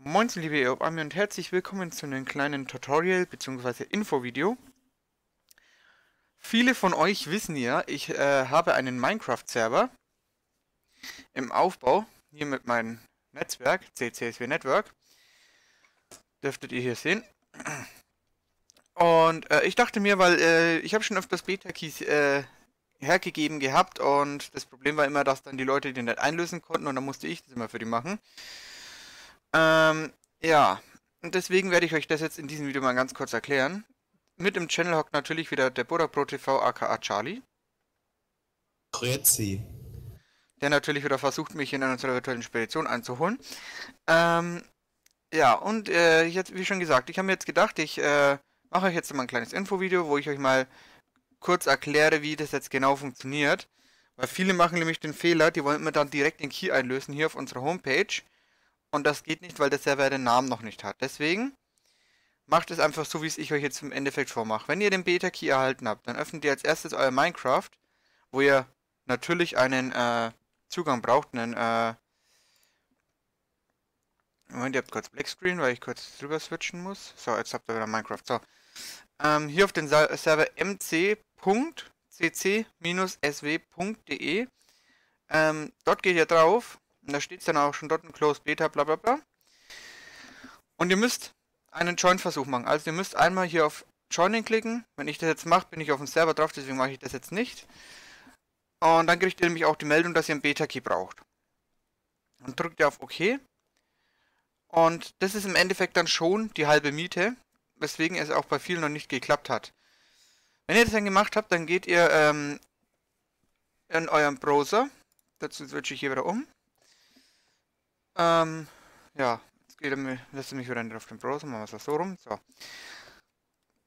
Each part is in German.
Moin, liebe Eobami und herzlich willkommen zu einem kleinen Tutorial bzw. Infovideo. Viele von euch wissen ja, ich äh, habe einen Minecraft-Server im Aufbau, hier mit meinem Netzwerk, CCSW Network. Dürftet ihr hier sehen. Und äh, ich dachte mir, weil äh, ich habe schon öfters Beta-Keys äh, hergegeben gehabt und das Problem war immer, dass dann die Leute die nicht einlösen konnten und dann musste ich das immer für die machen. Ähm, ja. Und deswegen werde ich euch das jetzt in diesem Video mal ganz kurz erklären. Mit im Channel hockt natürlich wieder der Buddha Pro TV aka Charlie. Grüezi. Der natürlich wieder versucht, mich in einer virtuellen Spedition einzuholen. Ähm, ja, und äh, jetzt, wie schon gesagt, ich habe mir jetzt gedacht, ich äh, mache euch jetzt mal ein kleines Infovideo, wo ich euch mal kurz erkläre, wie das jetzt genau funktioniert. Weil viele machen nämlich den Fehler, die wollen mir dann direkt den Key einlösen hier auf unserer Homepage. Und das geht nicht, weil der Server den Namen noch nicht hat. Deswegen macht es einfach so, wie es ich euch jetzt im Endeffekt vormache. Wenn ihr den Beta-Key erhalten habt, dann öffnet ihr als erstes euer Minecraft, wo ihr natürlich einen äh, Zugang braucht, einen... Äh Moment, ihr habt kurz Blackscreen, weil ich kurz drüber switchen muss. So, jetzt habt ihr wieder Minecraft. So, ähm, hier auf den Server mc.cc-sw.de ähm, Dort geht ihr drauf und da steht es dann auch schon dort, ein Closed Beta, bla bla bla. Und ihr müsst einen Join-Versuch machen. Also ihr müsst einmal hier auf Joining klicken. Wenn ich das jetzt mache, bin ich auf dem Server drauf, deswegen mache ich das jetzt nicht. Und dann kriegt ihr nämlich auch die Meldung, dass ihr einen Beta-Key braucht. Und drückt ihr auf OK. Und das ist im Endeffekt dann schon die halbe Miete, weswegen es auch bei vielen noch nicht geklappt hat. Wenn ihr das dann gemacht habt, dann geht ihr ähm, in euren Browser. Dazu switche ich hier wieder um. Ähm, ja, jetzt geht er, lässt er mich wieder auf den Browser, machen wir es so rum. So.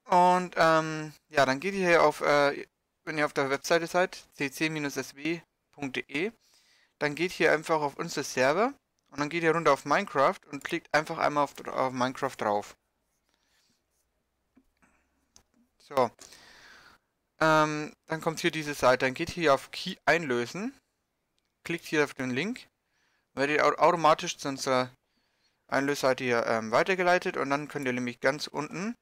Und ähm, ja, dann geht ihr hier auf, äh, wenn ihr auf der Webseite seid, cc-sw.de, dann geht hier einfach auf unser Server und dann geht ihr runter auf Minecraft und klickt einfach einmal auf, auf Minecraft drauf. So. Ähm, dann kommt hier diese Seite, dann geht hier auf Key einlösen, klickt hier auf den Link werdet ihr automatisch zu unserer Einlösseite hier ähm, weitergeleitet und dann könnt ihr nämlich ganz unten,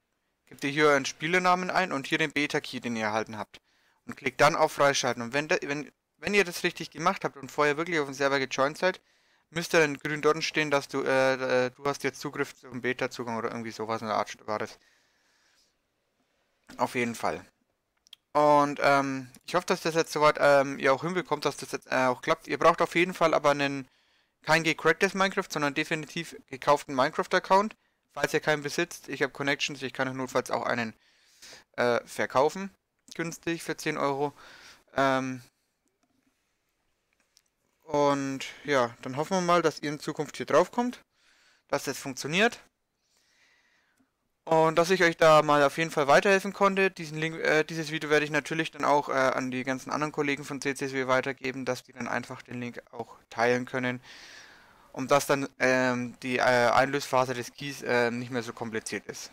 gebt ihr hier euren Spielenamen ein und hier den Beta-Key, den ihr erhalten habt. Und klickt dann auf Freischalten. Und wenn, da, wenn, wenn ihr das richtig gemacht habt und vorher wirklich auf dem Server gejoint seid, müsst ihr dann grün dort stehen, dass du, äh, äh, du hast jetzt Zugriff zum Beta-Zugang oder irgendwie sowas in der Art war das. Auf jeden Fall. Und ähm, ich hoffe, dass das jetzt soweit ähm, ihr auch hinbekommt, dass das jetzt äh, auch klappt. Ihr braucht auf jeden Fall aber einen kein gecracktes Minecraft, sondern definitiv gekauften Minecraft-Account. Falls ihr keinen besitzt, ich habe Connections, ich kann euch notfalls auch einen äh, verkaufen. Günstig für 10 Euro. Ähm und ja, dann hoffen wir mal, dass ihr in Zukunft hier drauf kommt, dass das funktioniert. Und dass ich euch da mal auf jeden Fall weiterhelfen konnte. Diesen Link, äh, dieses Video werde ich natürlich dann auch äh, an die ganzen anderen Kollegen von CCSW weitergeben, dass die dann einfach den Link auch teilen können, um dass dann ähm, die äh, Einlösphase des Keys äh, nicht mehr so kompliziert ist.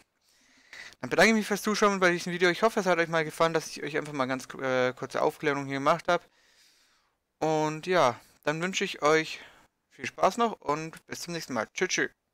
Dann bedanke ich mich fürs Zuschauen bei diesem Video. Ich hoffe, es hat euch mal gefallen, dass ich euch einfach mal ganz äh, kurze Aufklärung hier gemacht habe. Und ja, dann wünsche ich euch viel Spaß noch und bis zum nächsten Mal. Tschüss, tschüss.